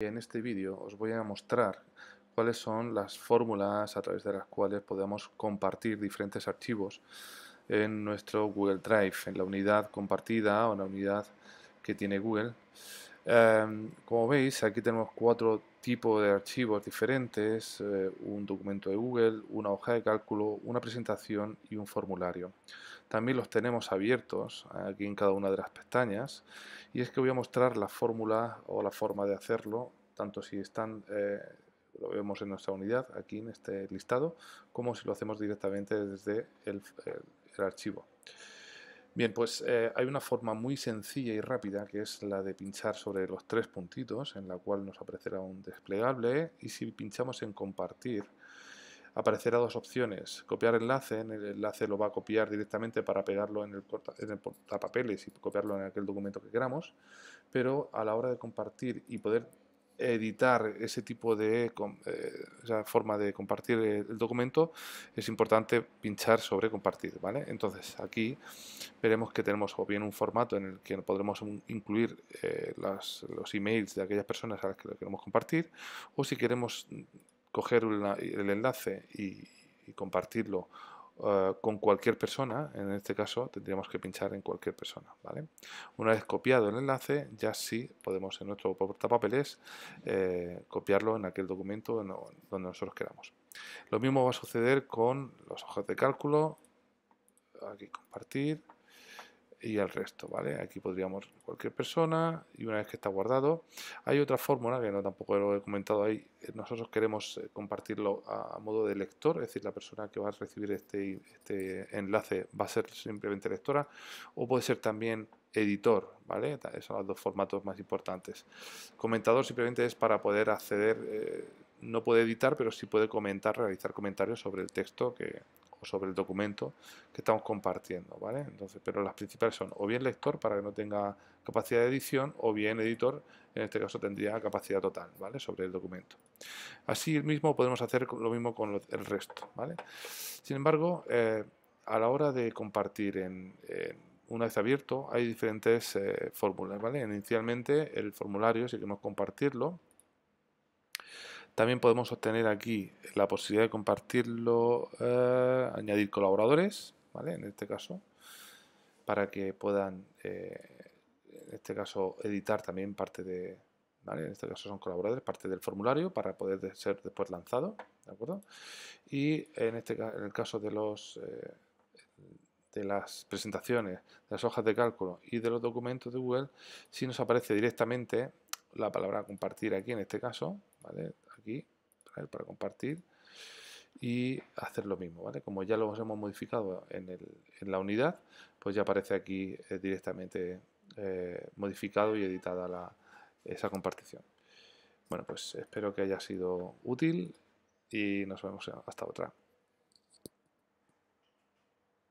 En este vídeo os voy a mostrar cuáles son las fórmulas a través de las cuales podemos compartir diferentes archivos en nuestro Google Drive, en la unidad compartida o en la unidad que tiene Google. Em, como veis, aquí tenemos cuatro tipos de archivos diferentes, eh, un documento de Google, una hoja de cálculo, una presentación y un formulario. También los tenemos abiertos eh, aquí en cada una de las pestañas y es que voy a mostrar la fórmula o la forma de hacerlo, tanto si están... Eh, lo vemos en nuestra unidad aquí en este listado, como si lo hacemos directamente desde el archivo. Bien, pues eh, hay una forma muy sencilla y rápida que es la de pinchar sobre los tres puntitos en la cual nos aparecerá un desplegable y si pinchamos en compartir aparecerá dos opciones, copiar enlace, en el enlace lo va a copiar directamente para pegarlo en el, en el portapapeles y copiarlo en aquel documento que queramos, pero a la hora de compartir y poder editar ese tipo de eh, forma de compartir el documento, es importante pinchar sobre compartir, ¿vale? Entonces aquí veremos que tenemos o bien un formato en el que podremos incluir eh, los emails de aquellas personas a las que queremos compartir, o si queremos coger el enlace y, y compartirlo eh, con cualquier persona, en este caso tendríamos que pinchar en cualquier persona, ¿vale? Una vez copiado el enlace, ya sí podemos en nuestro portapapeles eh, copiarlo en aquel documento donde nosotros queramos. Lo mismo va a suceder con los hojas de cálculo, aquí compartir, y el resto, ¿vale? Aquí podríamos cualquier persona y una vez que está guardado. Hay otra fórmula que no tampoco lo he comentado ahí. Eh, nosotros queremos eh, compartirlo a modo de lector, es decir, la persona que va a recibir este, este enlace va a ser simplemente lectora o puede ser también editor, ¿vale? Esos son los dos formatos más importantes. Comentador simplemente es para poder acceder, eh, no puede editar, pero sí puede comentar, realizar comentarios sobre el texto que, sobre el documento que estamos compartiendo, ¿vale? Entonces, pero las principales son o bien lector para que no tenga capacidad de edición o bien editor, en este caso tendría capacidad total, ¿vale? Sobre el documento. Así mismo podemos hacer lo mismo con el resto, ¿vale? Sin embargo, eh, a la hora de compartir en, una vez abierto, hay diferentes eh, fórmulas, ¿vale? Inicialmente el formulario, si queremos compartirlo, también podemos obtener aquí la posibilidad de compartirlo, eh, añadir colaboradores, ¿vale? En este caso, para que puedan, eh, en este caso, editar también parte de, ¿vale? En este caso son colaboradores, parte del formulario para poder ser después lanzado, ¿de acuerdo? Y en, este, en el caso de los... Eh, de las presentaciones, de las hojas de cálculo y de los documentos de Google, si nos aparece directamente la palabra compartir aquí en este caso, ¿vale? para compartir y hacer lo mismo, ¿vale? Como ya lo hemos modificado en, la unidad, pues ya aparece aquí eh, directamente eh, modificado y editada esa compartición. Bueno, pues espero que haya sido útil y nos vemos hasta otra.